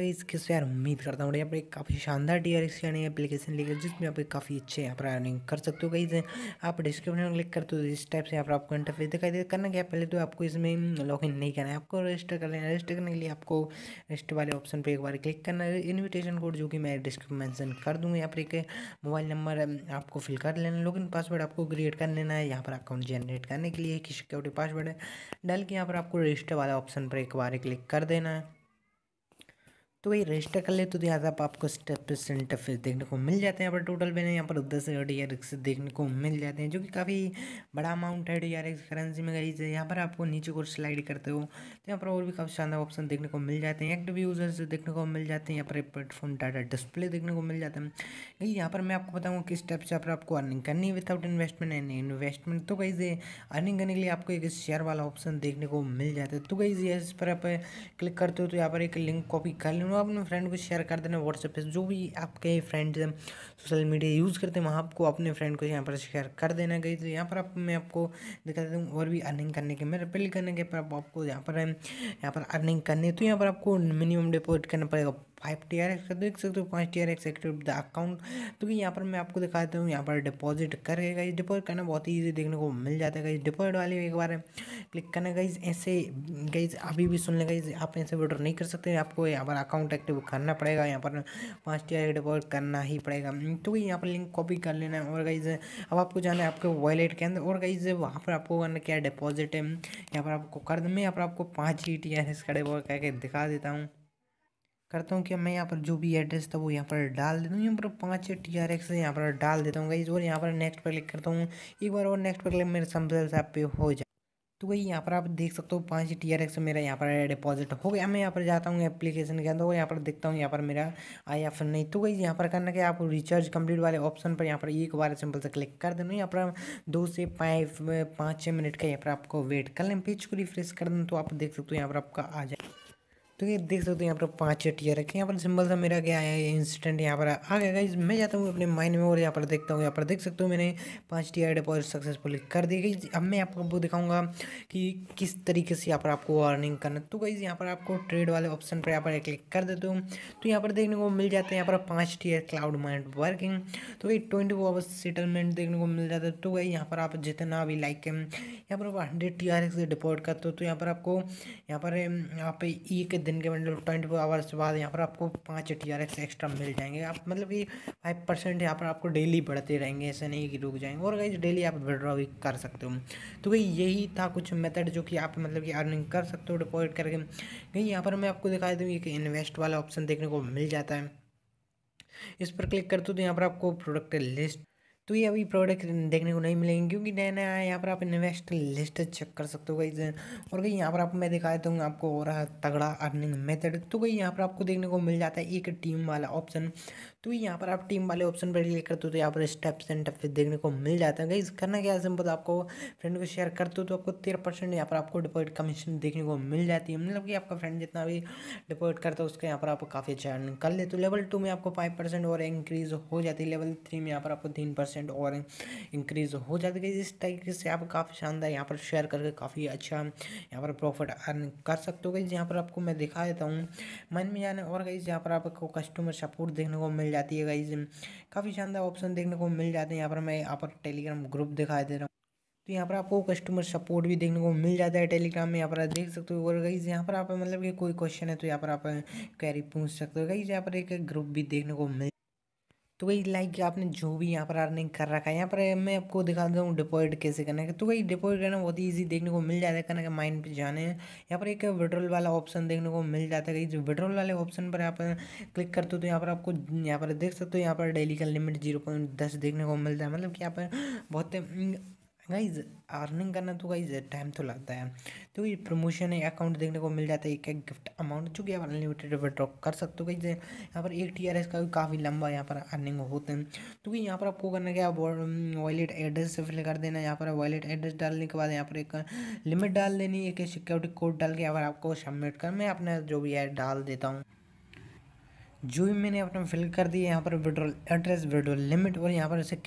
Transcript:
guys किस यार उम्मीद करता हूँ यहाँ पर काफ़ी शानदार डी आर एक्स यानी एप्लीकेशन लेकर जिसमें आप काफ़ी अच्छे यहाँ पर अर्निंग कर सकते हो कहीं आप डिस्क्रिप्शन में क्लिक करते हो तो इस टाइप से यहाँ पर आपको इंटरफेस दिखाई देता करना क्या पहले तो आपको इसमें लॉगिन नहीं करना है आपको रजिस्टर कर लेना रजिस्टर करने के लिए आपको रजिस्टर वाले ऑप्शन पर एक बार क्लिक करना है इन्विटेशन कोड जो कि मैं डिस्क्रिप्शन मैंसन कर दूँगा यहाँ पर एक मोबाइल नंबर आपको फिल कर लेना लॉगिन पासवर्ड आपको क्रिएट कर लेना है यहाँ पर अकाउंट जनरेट करने के लिए एक सिक्योरिटी पासवर्ड है डाल के यहाँ पर आपको रजिस्टर वाला ऑप्शन पर एक बार क्लिक कर देना है तो वही रजिस्टर कर ले तो यहाँ आप आपको स्टेप पे इंटरफेस देखने को मिल जाते हैं यहाँ पर टोटल मैंने यहाँ पर दस डी आर एक्स देखने को मिल जाते हैं जो कि काफ़ी बड़ा अमाउंट है डी आर एक्स करेंसी में गई यहाँ पर आपको नीचे को स्लाइड करते हो तो यहाँ पर और भी काफ़ी शानदार ऑप्शन देखने को मिल जाते हैं एक्टिव यूजर्स देखने को मिल जाते हैं यहाँ पर प्लेटफॉर्म डाटा डिस्प्ले देखने को मिल जाता है कहीं यहाँ पर मैं आपको बताऊँगा किस स्टेप से पर आपको अर्निंग करनी विदाउट इन्वेस्टमेंट एंड इन्वेस्टमेंट तो कहीं अर्निंग करने के लिए आपको एक शेयर वाला ऑप्शन देखने को मिल जाता है तो कहीं इस पर आप क्लिक करते हो तो यहाँ पर एक लिंक कॉपी कर लूँ दोनों अपने फ्रेंड को शेयर कर देना व्हाट्सएप पे जो भी आपके फ्रेंड सोशल मीडिया यूज़ करते हैं वहाँ आपको अपने फ्रेंड को यहाँ पर शेयर कर देना गई तो यहाँ पर आप मैं आपको दिखा देता हूँ और भी अर्निंग करने के मेरे पहले करने के पर आपको यहाँ पर यहाँ पर अर्निंग करनी है तो यहाँ पर आपको मिनिमम डिपोजिट करना पड़ेगा फाइव टी आर एक्स का देख सकते हो पाँच T R X active the account तो कि यहाँ पर मैं आपको दिखा देता हूँ यहाँ पर डिपॉजिट करके गाइज डिपॉजिट करना बहुत ही ईजी देखने को मिल जाता है गाइज डिपॉजिट वाली एक बार क्लिक करना गई ऐसे गई अभी भी सुन लेगा गाइज आप ऐसे विड्रॉ नहीं कर सकते आपको यहाँ पर अकाउंट एक्टिव करना पड़ेगा यहाँ पर पाँच टी आर डिपॉजिट करना ही पड़ेगा तो यहाँ पर लिंक कॉपी कर लेना है और गई अब आपको जाना है आपके वॉलेट के अंदर और गई वहाँ पर आपको करना क्या डिपॉजिट है यहाँ पर आपको कर दें यहाँ पर आपको पाँच ही टी आर एक्स का डिपॉजिट करके दिखा देता हूँ करता हूँ कि मैं यहाँ पर जो भी एड्रेस था वो यहाँ पर डाल देता हूँ यहाँ पर पाँच टी आर एक्स यहाँ पर डाल देता हूँ गई और यहाँ पर नेक्स्ट पर क्लिक करता हूँ एक बार और नेक्स्ट पर क्लिक मेरे समझ आप पे हो जाए तो वही यहाँ पर आप देख सकते हो पाँच टी आर एक्स मेरा यहाँ पर डिपॉजिट हो गया मैं यहाँ पर जाता हूँ एप्लीकेशन के अंदर और यहाँ पर देखता हूँ यहाँ पर मेरा आया फिर नहीं तो वही यहाँ पर करना कि आप रिचार्ज कंप्लीट वाले ऑप्शन पर यहाँ पर एक बार सिंपल से क्लिक कर देना यहाँ पर दो से पाँच पाँच छः मिनट का यहाँ पर आपको वेट कर लें पेज को रिफ्रेश कर दें तो आप देख सकते हो यहाँ पर आपका आ जाए तो ये देख सकते हो यहाँ पर पाँच टीयर रखे यहाँ पर सिंबल सा मेरा क्या है इंस्टेंट यहाँ पर आ गया गाइज मैं जाता हूँ अपने माइंड में और यहाँ पर देखता हूँ यहाँ पर देख सकते हो मैंने पाँच टीयर डिपॉजिट सक्सेसफुली कर दी गई अब मैं आपको दिखाऊंगा कि किस तरीके से यहाँ पर आपको अर्निंग करना तो गाइज यहाँ पर आपको ट्रेड वाले ऑप्शन पर यहाँ पर क्लिक कर देते हो तो यहाँ पर देखने को मिल जाते हैं यहाँ पर पाँच टीयर क्लाउड माइंड वर्किंग तो वही ट्वेंटी आवर्स सेटलमेंट देखने को मिल जाता है तो गई यहाँ पर आप जितना भी लाइक यहाँ पर आप hundred T R X deposit करते हो तो यहाँ पर आपको यहाँ पर आप एक दिन के मतलब ट्वेंटी फोर आवर्स बाद यहाँ पर आपको पाँच टी आर एक्स एक्स्ट्रा मिल जाएंगे आप मतलब ये फाइव परसेंट यहाँ पर आपको डेली बढ़ते रहेंगे ऐसे नहीं कि रुक जाएंगे और गाइज डेली आप विड्रॉ भी कर सकते हो तो भाई यही था कुछ मेथड जो कि आप मतलब कि अर्निंग कर सकते हो डिपॉजिट करके कहीं यहाँ पर मैं आपको दिखा दूँ कि इन्वेस्ट वाला ऑप्शन देखने को मिल जाता है इस पर क्लिक करते हो तो यहाँ पर आपको प्रोडक्ट लिस्ट तो ये अभी प्रोडक्ट देखने को नहीं मिलेंगे क्योंकि नया नया है यहाँ पर आप इन्वेस्ट लिस्ट चेक कर सकते हो गई और कहीं यहाँ पर आप मैं दिखा देता हूँ आपको और तगड़ा अर्निंग मेथड तो कहीं यहाँ पर आपको देखने को मिल जाता है एक टीम वाला ऑप्शन तो यहाँ पर आप टीम वाले ऑप्शन पर क्लिक करते हो तो यहाँ पर स्टेप्स एंड टप देखने को मिल जाता है गई करना क्या सिंपल तो आपको फ्रेंड को शेयर करते हो तो आपको तेरह परसेंट यहाँ पर आपको डिपॉजिट कमीशन देखने को मिल जाती है मतलब कि आपका फ्रेंड जितना भी डिपॉजिट करता है उसके यहाँ पर आप काफ़ी अच्छा अर्निंग कर लेते हो लेवल टू में आपको फाइव परसेंट और इंक्रीज़ हो जाती है लेवल थ्री में यहाँ पर आपको तीन परसेंट परसेंट और इंक्रीज़ हो जाती है इस तरीके से आप काफ़ी शानदार यहाँ पर शेयर करके काफ़ी अच्छा यहाँ पर प्रॉफिट अर्न कर सकते हो गई यहाँ पर आपको मैं दिखा देता हूँ मन में जाने और गई यहाँ पर आपको कस्टमर सपोर्ट देखने को मिल जाती है गई काफ़ी शानदार ऑप्शन देखने को मिल जाते हैं यहाँ पर मैं यहाँ पर टेलीग्राम ग्रुप दिखाई दे रहा हूँ तो यहाँ पर आपको कस्टमर सपोर्ट भी देखने को मिल जाता है टेलीग्राम में यहाँ पर आप देख सकते हो और गई यहाँ पर आप मतलब कि कोई क्वेश्चन है तो यहाँ पर आप कैरी पूछ सकते हो गई यहाँ पर एक ग्रुप भी देखने को मिल तो वही लाइक आपने जो भी यहाँ पर अर्निंग कर रखा है यहाँ पर मैं आपको दिखा देता हूँ डिपॉजिट कैसे करना है तो वही डिपॉजिट करना बहुत ही ईजी देखने को मिल जाता है करना के माइंड पे जाने यहाँ पर एक विड्रोल वाला ऑप्शन देखने को मिल जाता है जो विड्रॉल वाले ऑप्शन पर आप क्लिक करते हो तो यहाँ पर आपको यहाँ पर देख सकते हो यहाँ पर डेली का लिमिट जीरो देखने को मिलता है मतलब कि यहाँ पर बहुत गाइज अर्निंग करना तो गाइज टाइम तो लगता है तो ये प्रमोशन है अकाउंट देखने को मिल जाता है एक एक गिफ्ट अमाउंट जो कि आप अनलिमिटेड विड्रॉ कर सकते हो गाइज यहाँ पर एक टी आर एस का भी काफ़ी लंबा यहाँ पर अर्निंग होते हैं तो कि यहाँ पर आपको करना क्या वॉलेट एड्रेस से फिल कर देना यहाँ पर वॉलेट एड्रेस डालने के बाद यहाँ पर एक लिमिट डाल देनी एक सिक्योरिटी कोड डाल के यहाँ पर आपको सबमिट कर मैं अपना जो भी है डाल देता हूँ जो भी मैंने अपना फिल कर दिया यहाँ पर विड्रॉल एड्रेस विड्रॉल लिमिट और यहाँ पर